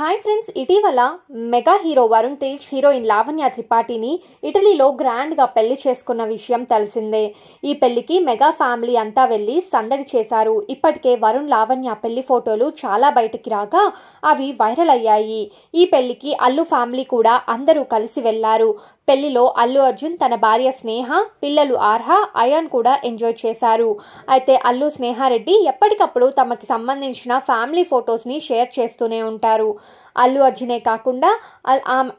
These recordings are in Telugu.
హాయ్ ఫ్రెండ్స్ ఇటీవల mega hero Varun Tej heroine Lavanya త్రిపాఠిని ఇటలీలో గ్రాండ్గా పెళ్లి చేసుకున్న విషయం తెలిసిందే ఈ పెళ్లికి మెగా ఫ్యామిలీ అంతా వెళ్ళి సందడి చేశారు ఇప్పటికే వరుణ్ లావణ్య పెళ్లి ఫోటోలు చాలా బయటికి రాగా అవి వైరల్ అయ్యాయి ఈ పెళ్లికి అల్లు ఫ్యామిలీ కూడా అందరూ కలిసి వెళ్లారు పెళ్లిలో అల్లు అర్జున్ తన భార్య స్నేహ పిల్లలు ఆర్హ అయాన్ కూడా ఎంజాయ్ చేశారు అయితే అల్లు స్నేహారెడ్డి ఎప్పటికప్పుడు తమకి సంబంధించిన ఫ్యామిలీ ఫొటోస్ని షేర్ చేస్తూనే ఉంటారు అల్లు అర్జునే కాకుండా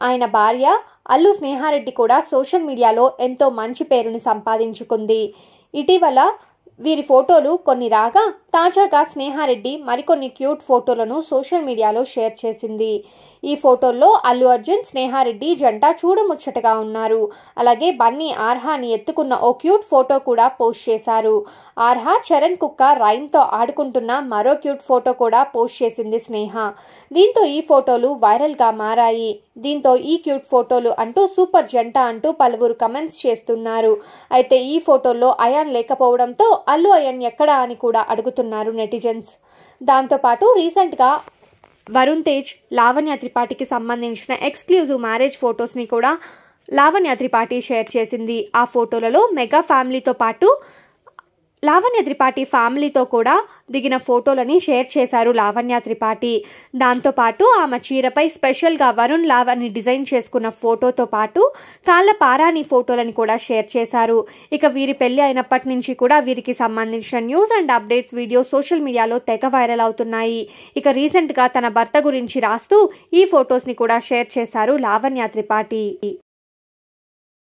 ఆయన భార్య అల్లు స్నేహారెడ్డి కూడా సోషల్ మీడియాలో ఎంతో మంచి పేరుని సంపాదించుకుంది ఇటీవల వీరి ఫోటోలు కొన్ని రాగా తాజాగా స్నేహారెడ్డి మరికొన్ని క్యూట్ ఫోటోలను సోషల్ మీడియాలో షేర్ చేసింది ఈ ఫోటోల్లో అల్లు అర్జున్ స్నేహారెడ్డి జంట చూడముచ్చటగా ఉన్నారు అలాగే బన్నీ ఆర్హాని ఎత్తుకున్న ఓ క్యూట్ ఫోటో కూడా పోస్ట్ చేశారు ఆర్హా చరణ్ కుక్క రైమ్తో ఆడుకుంటున్న మరో క్యూట్ ఫోటో కూడా పోస్ట్ చేసింది స్నేహ దీంతో ఈ ఫోటోలు వైరల్గా మారాయి దీంతో ఈ క్యూట్ ఫోటోలు అంటూ సూపర్ జంట అంటూ పలువురు కమెంట్స్ చేస్తున్నారు అయితే ఈ ఫోటోల్లో అయాన్ లేకపోవడంతో అల్లు అయాన్ ఎక్కడా అని కూడా అడుగుతున్నారు చెబుతున్నారు నెటిజన్స్ దాంతోపాటు రీసెంట్గా వరుణ్ తేజ్ లావణ్య త్రిపాఠికి సంబంధించిన ఎక్స్క్లూజివ్ మ్యారేజ్ ఫొటోస్ని కూడా లావణ్య త్రిపాఠి షేర్ చేసింది ఆ ఫోటోలలో మెగా ఫ్యామిలీతో పాటు లావణ్య త్రిపాఠి ఫ్యామిలీతో కూడా దిగిన ఫోటోలని షేర్ చేశారు లావణ్య త్రిపాఠి దాంతోపాటు ఆమె చీరపై స్పెషల్గా వరుణ్ లావణ్య డిజైన్ చేసుకున్న ఫోటోతో పాటు కాళ్ళ పారాని ఫోటోలను కూడా షేర్ చేశారు ఇక వీరి పెళ్లి అయినప్పటి నుంచి కూడా వీరికి సంబంధించిన news and updates video social మీడియాలో తెగ వైరల్ అవుతున్నాయి ఇక రీసెంట్గా తన భర్త గురించి రాస్తూ ఈ ఫొటోస్ని కూడా షేర్ చేశారు లావణ్య త్రిపాఠి